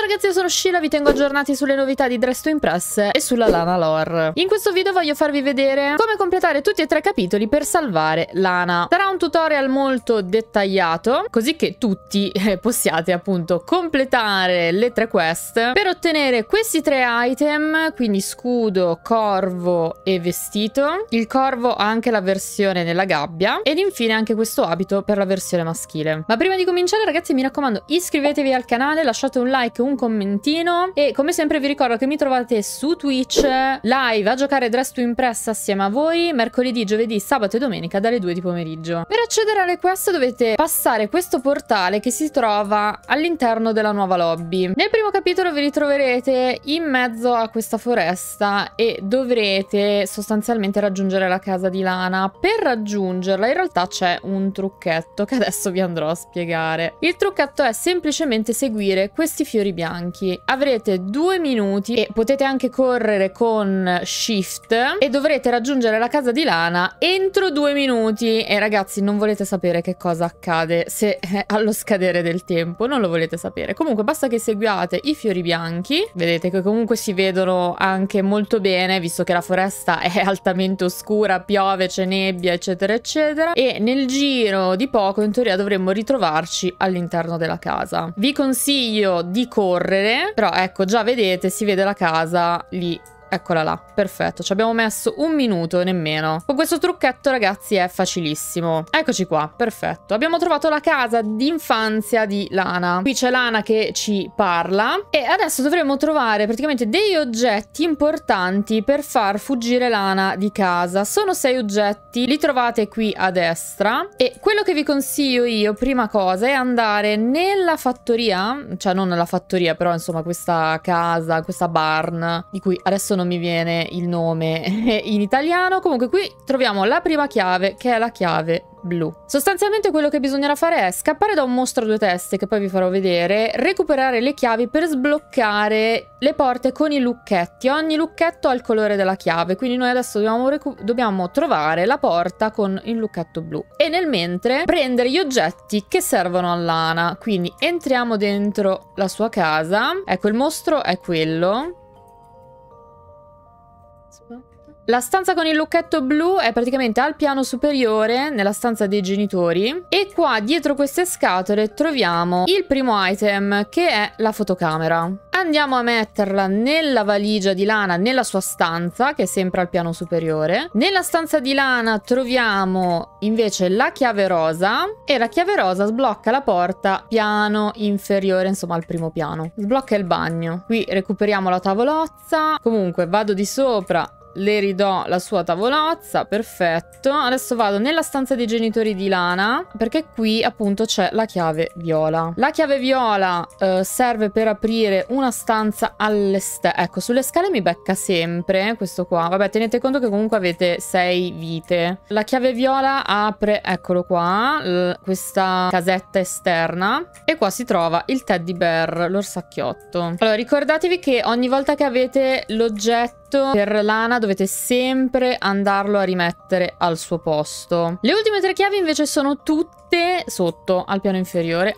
Ciao ragazzi, io sono Sheila, vi tengo aggiornati sulle novità di Dress to Impress e sulla Lana Lore. In questo video voglio farvi vedere come completare tutti e tre i capitoli per salvare Lana. Sarà un tutorial molto dettagliato, così che tutti eh, possiate appunto completare le tre quest per ottenere questi tre item, quindi scudo, corvo e vestito. Il corvo ha anche la versione nella gabbia ed infine anche questo abito per la versione maschile. Ma prima di cominciare ragazzi mi raccomando iscrivetevi al canale, lasciate un like, un commentino e come sempre vi ricordo che mi trovate su Twitch live a giocare Dress to Impress assieme a voi mercoledì, giovedì, sabato e domenica dalle 2 di pomeriggio. Per accedere alle quest dovete passare questo portale che si trova all'interno della nuova lobby. Nel primo capitolo vi ritroverete in mezzo a questa foresta e dovrete sostanzialmente raggiungere la casa di Lana. Per raggiungerla in realtà c'è un trucchetto che adesso vi andrò a spiegare. Il trucchetto è semplicemente seguire questi fiori bianchi. Avrete due minuti e potete anche correre con shift e dovrete raggiungere la casa di Lana entro due minuti. E ragazzi, non volete sapere che cosa accade se eh, allo scadere del tempo, non lo volete sapere. Comunque basta che seguiate i fiori bianchi, vedete che comunque si vedono anche molto bene, visto che la foresta è altamente oscura, piove, c'è nebbia, eccetera, eccetera. E nel giro di poco, in teoria, dovremmo ritrovarci all'interno della casa. Vi consiglio di correre correre, però ecco già vedete si vede la casa lì Eccola là, perfetto, ci abbiamo messo un minuto nemmeno. Con questo trucchetto ragazzi è facilissimo. Eccoci qua, perfetto. Abbiamo trovato la casa d'infanzia di Lana. Qui c'è Lana che ci parla e adesso dovremo trovare praticamente dei oggetti importanti per far fuggire Lana di casa. Sono sei oggetti, li trovate qui a destra e quello che vi consiglio io prima cosa è andare nella fattoria, cioè non nella fattoria però insomma questa casa, questa barn di cui adesso non mi viene il nome in italiano. Comunque qui troviamo la prima chiave, che è la chiave blu. Sostanzialmente quello che bisognerà fare è scappare da un mostro a due teste, che poi vi farò vedere, recuperare le chiavi per sbloccare le porte con i lucchetti. Ogni lucchetto ha il colore della chiave, quindi noi adesso dobbiamo, dobbiamo trovare la porta con il lucchetto blu. E nel mentre prendere gli oggetti che servono a Lana. Quindi entriamo dentro la sua casa. Ecco, il mostro è quello. La stanza con il lucchetto blu è praticamente al piano superiore, nella stanza dei genitori. E qua dietro queste scatole troviamo il primo item, che è la fotocamera. Andiamo a metterla nella valigia di lana, nella sua stanza, che è sempre al piano superiore. Nella stanza di lana troviamo invece la chiave rosa e la chiave rosa sblocca la porta piano inferiore, insomma al primo piano. Sblocca il bagno. Qui recuperiamo la tavolozza. Comunque vado di sopra le ridò la sua tavolozza, perfetto. Adesso vado nella stanza dei genitori di Lana, perché qui appunto c'è la chiave viola. La chiave viola eh, serve per aprire una stanza all'esterno. Ecco, sulle scale mi becca sempre eh, questo qua. Vabbè, tenete conto che comunque avete sei vite. La chiave viola apre, eccolo qua, questa casetta esterna. E qua si trova il teddy bear, l'orsacchiotto. Allora, ricordatevi che ogni volta che avete l'oggetto detto, per l'ana dovete sempre andarlo a rimettere al suo posto. Le ultime tre chiavi invece sono tutte sotto, al piano inferiore.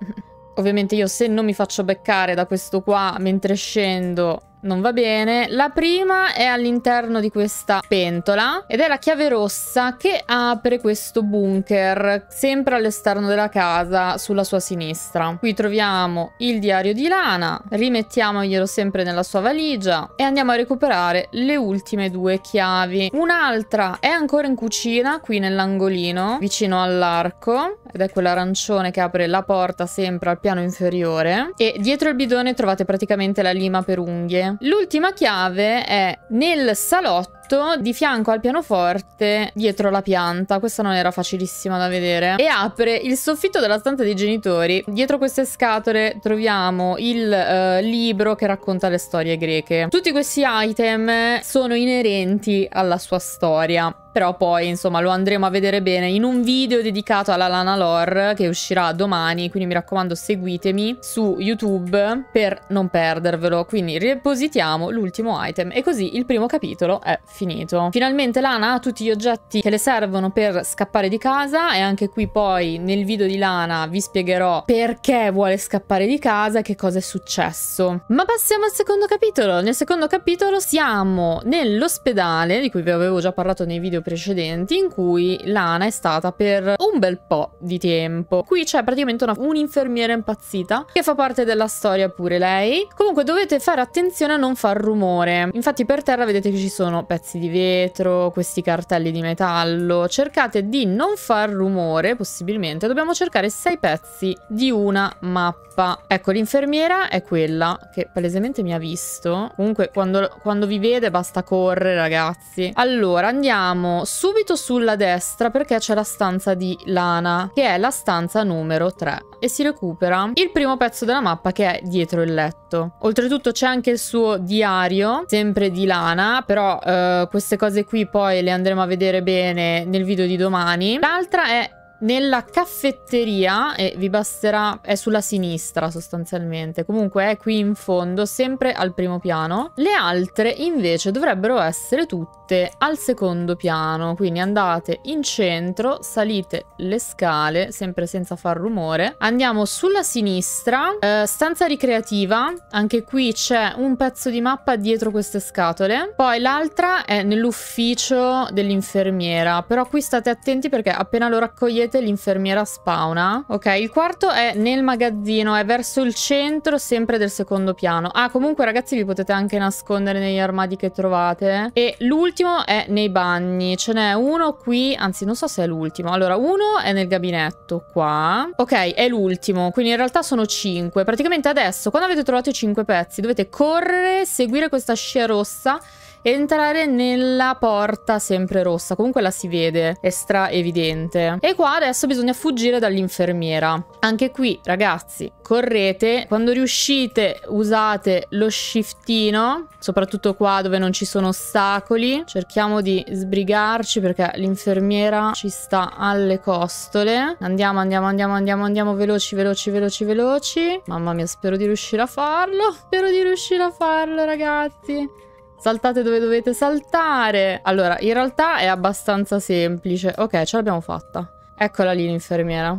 Ovviamente io se non mi faccio beccare da questo qua mentre scendo non va bene. La prima è all'interno di questa pentola ed è la chiave rossa che apre questo bunker, sempre all'esterno della casa, sulla sua sinistra. Qui troviamo il diario di Lana, rimettiamoglielo sempre nella sua valigia e andiamo a recuperare le ultime due chiavi. Un'altra è ancora in cucina, qui nell'angolino, vicino all'arco ed è quell'arancione che apre la porta sempre al piano inferiore e dietro il bidone trovate praticamente la lima per unghie. L'ultima chiave è nel salotto letto di fianco al pianoforte dietro la pianta. Questa non era facilissima da vedere. E apre il soffitto della stanza dei genitori. Dietro queste scatole troviamo il eh, libro che racconta le storie greche. Tutti questi item sono inerenti alla sua storia. Però poi, insomma, lo andremo a vedere bene in un video dedicato alla Lana Lore che uscirà domani, quindi mi raccomando seguitemi su YouTube per non perdervelo. Quindi ripositiamo l'ultimo item e così il primo capitolo è finito finito. Finalmente Lana ha tutti gli oggetti che le servono per scappare di casa e anche qui poi nel video di Lana vi spiegherò perché vuole scappare di casa e che cosa è successo. Ma passiamo al secondo capitolo. Nel secondo capitolo siamo nell'ospedale di cui vi avevo già parlato nei video precedenti in cui Lana è stata per un bel po' di tempo. Qui c'è praticamente un'infermiera un impazzita che fa parte della storia pure lei. Comunque dovete fare attenzione a non far rumore. Infatti per terra vedete che ci sono pezzi pezzi di vetro, questi cartelli di metallo. Cercate di non far rumore, possibilmente. Dobbiamo cercare sei pezzi di una mappa. Ecco, l'infermiera è quella che palesemente mi ha visto. Comunque, quando, quando vi vede basta correre, ragazzi. Allora, andiamo subito sulla destra perché c'è la stanza di lana, che è la stanza numero 3. E si recupera il primo pezzo della mappa che è dietro il letto. Oltretutto c'è anche il suo diario, sempre di lana, però... Eh, eh, queste cose qui poi le andremo a vedere bene nel video di domani. L'altra è nella caffetteria, e vi basterà, è sulla sinistra sostanzialmente, comunque è qui in fondo, sempre al primo piano. Le altre invece dovrebbero essere tutte al secondo piano, quindi andate in centro, salite le scale, sempre senza far rumore. Andiamo sulla sinistra, eh, stanza ricreativa, anche qui c'è un pezzo di mappa dietro queste scatole. Poi l'altra è nell'ufficio dell'infermiera, però qui state attenti perché appena lo raccogliete vedete l'infermiera spawna. Ok, il quarto è nel magazzino, è verso il centro, sempre del secondo piano. Ah, comunque ragazzi vi potete anche nascondere negli armadi che trovate. E l'ultimo è nei bagni. Ce n'è uno qui, anzi non so se è l'ultimo. Allora, uno è nel gabinetto qua. Ok, è l'ultimo, quindi in realtà sono cinque. Praticamente adesso, quando avete trovato i cinque pezzi, dovete correre, seguire questa scia rossa entrare nella porta sempre rossa. Comunque la si vede, è stra evidente. E qua adesso bisogna fuggire dall'infermiera. Anche qui, ragazzi, correte. Quando riuscite usate lo shiftino, soprattutto qua dove non ci sono ostacoli. Cerchiamo di sbrigarci perché l'infermiera ci sta alle costole. Andiamo, andiamo, andiamo, andiamo, andiamo veloci, veloci, veloci, veloci. Mamma mia, spero di riuscire a farlo. Spero di riuscire a farlo, ragazzi. Saltate dove dovete saltare. Allora, in realtà è abbastanza semplice. Ok, ce l'abbiamo fatta. Eccola lì l'infermiera.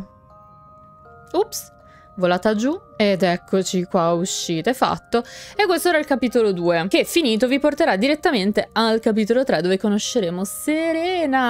Ups, volata giù. Ed eccoci qua, uscite, fatto. E questo era il capitolo 2, che finito vi porterà direttamente al capitolo 3, dove conosceremo Serena.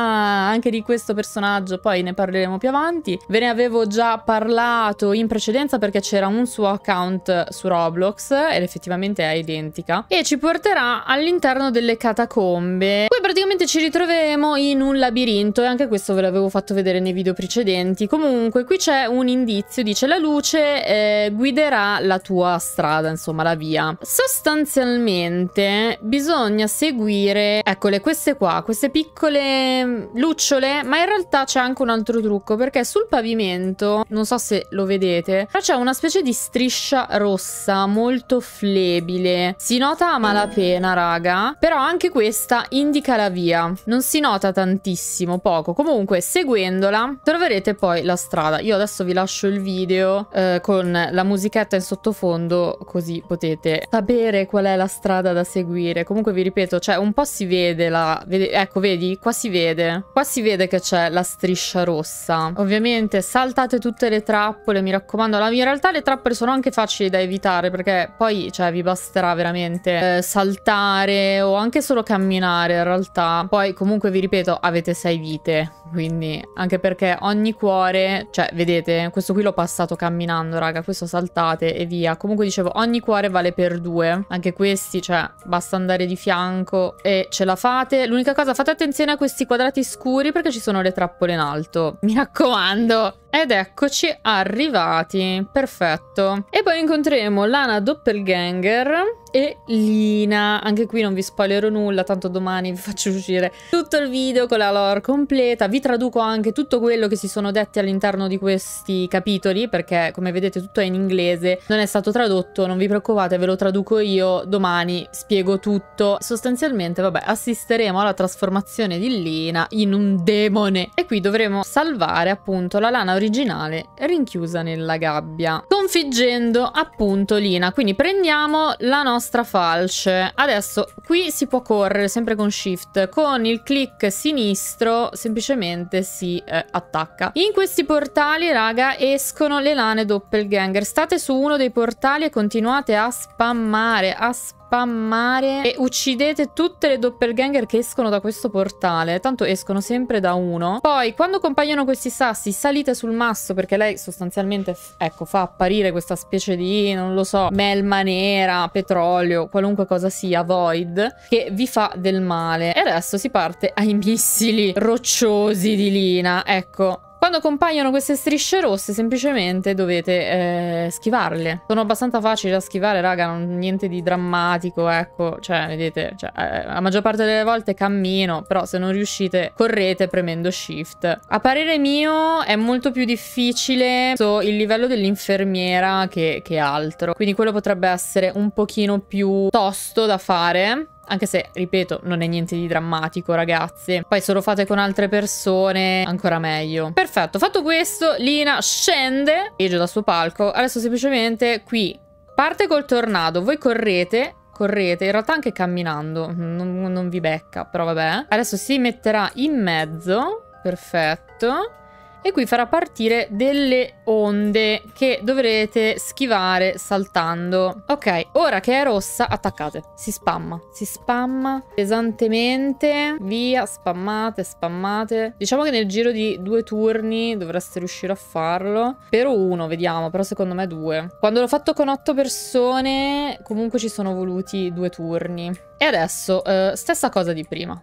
Anche di questo personaggio poi ne parleremo più avanti. Ve ne avevo già parlato in precedenza perché c'era un suo account su Roblox, ed effettivamente è identica. E ci porterà all'interno delle catacombe. Qui praticamente ci ritroveremo in un labirinto, e anche questo ve l'avevo fatto vedere nei video precedenti. Comunque, qui c'è un indizio, dice la luce... Eh, guiderà la tua strada, insomma la via. Sostanzialmente bisogna seguire, eccole queste qua, queste piccole mm, lucciole, ma in realtà c'è anche un altro trucco perché sul pavimento, non so se lo vedete, però c'è una specie di striscia rossa molto flebile. Si nota a malapena, raga, però anche questa indica la via. Non si nota tantissimo, poco. Comunque seguendola troverete poi la strada. Io adesso vi lascio il video eh, con la la musichetta in sottofondo così potete sapere qual è la strada da seguire. Comunque vi ripeto, cioè un po' si vede la... Vede, ecco, vedi? Qua si vede. Qua si vede che c'è la striscia rossa. Ovviamente saltate tutte le trappole, mi raccomando. La, in realtà le trappole sono anche facili da evitare perché poi, cioè, vi basterà veramente eh, saltare o anche solo camminare in realtà. Poi comunque vi ripeto, avete sei vite quindi anche perché ogni cuore cioè vedete questo qui l'ho passato camminando raga questo saltate e via. Comunque dicevo, ogni cuore vale per due. Anche questi, cioè, basta andare di fianco e ce la fate. L'unica cosa, fate attenzione a questi quadrati scuri perché ci sono le trappole in alto. Mi raccomando. Ed eccoci arrivati. Perfetto. E poi incontreremo Lana Doppelganger e Lina. Anche qui non vi spoilerò nulla, tanto domani vi faccio uscire tutto il video con la lore completa. Vi traduco anche tutto quello che si sono detti all'interno di questi capitoli, perché come vedete tutto è in inglese, non è stato tradotto, non vi preoccupate, ve lo traduco io domani, spiego tutto. Sostanzialmente, vabbè, assisteremo alla trasformazione di Lina in un demone e qui dovremo salvare appunto la lana originale rinchiusa nella gabbia, configgendo appunto Lina. Quindi prendiamo la nostra nostra falce. Adesso qui si può correre sempre con shift. Con il click sinistro semplicemente si eh, attacca. In questi portali, raga, escono le lane doppelganger. State su uno dei portali e continuate a spammare, a spammare spammare e uccidete tutte le doppelganger che escono da questo portale. Tanto escono sempre da uno. Poi, quando compaiono questi sassi, salite sul masso perché lei sostanzialmente, ecco, fa apparire questa specie di, non lo so, melma nera, petrolio petrolio, qualunque cosa sia, void, che vi fa del male. E adesso si parte ai missili rocciosi di lina. Ecco, quando compaiono queste strisce rosse semplicemente dovete eh, schivarle. Sono abbastanza facili da schivare, raga, non, niente di drammatico, ecco. Cioè, vedete, cioè, eh, eh, la maggior parte delle volte cammino, però se non riuscite correte premendo shift. A parere mio è molto più difficile so, il livello dell'infermiera che, che altro. Quindi quello potrebbe essere un pochino più tosto da fare. Anche se, ripeto, non è niente di drammatico, ragazze. Poi se lo fate con altre persone, ancora meglio. Perfetto, fatto questo, Lina scende, legge dal suo palco. Adesso semplicemente qui parte col tornado, voi correte correte, in realtà anche camminando, non, non vi becca, però vabbè. Adesso si metterà in mezzo, perfetto e qui farà partire delle onde che dovrete schivare saltando. Ok, ora che è rossa attaccate, si spamma, si spamma pesantemente, via, spammate, spammate. Diciamo che nel giro di due turni dovreste riuscire a farlo, però uno vediamo, però secondo me due. Quando l'ho fatto con otto persone comunque ci sono voluti due turni. E adesso, eh, stessa cosa di prima.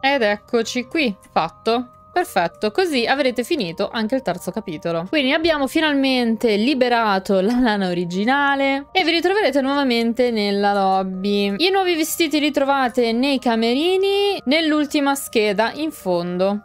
Ed eccoci qui, fatto. Perfetto, così avrete finito anche il terzo capitolo. Quindi abbiamo finalmente liberato la lana originale e vi ritroverete nuovamente nella lobby. I nuovi vestiti li trovate nei camerini nell'ultima scheda in fondo.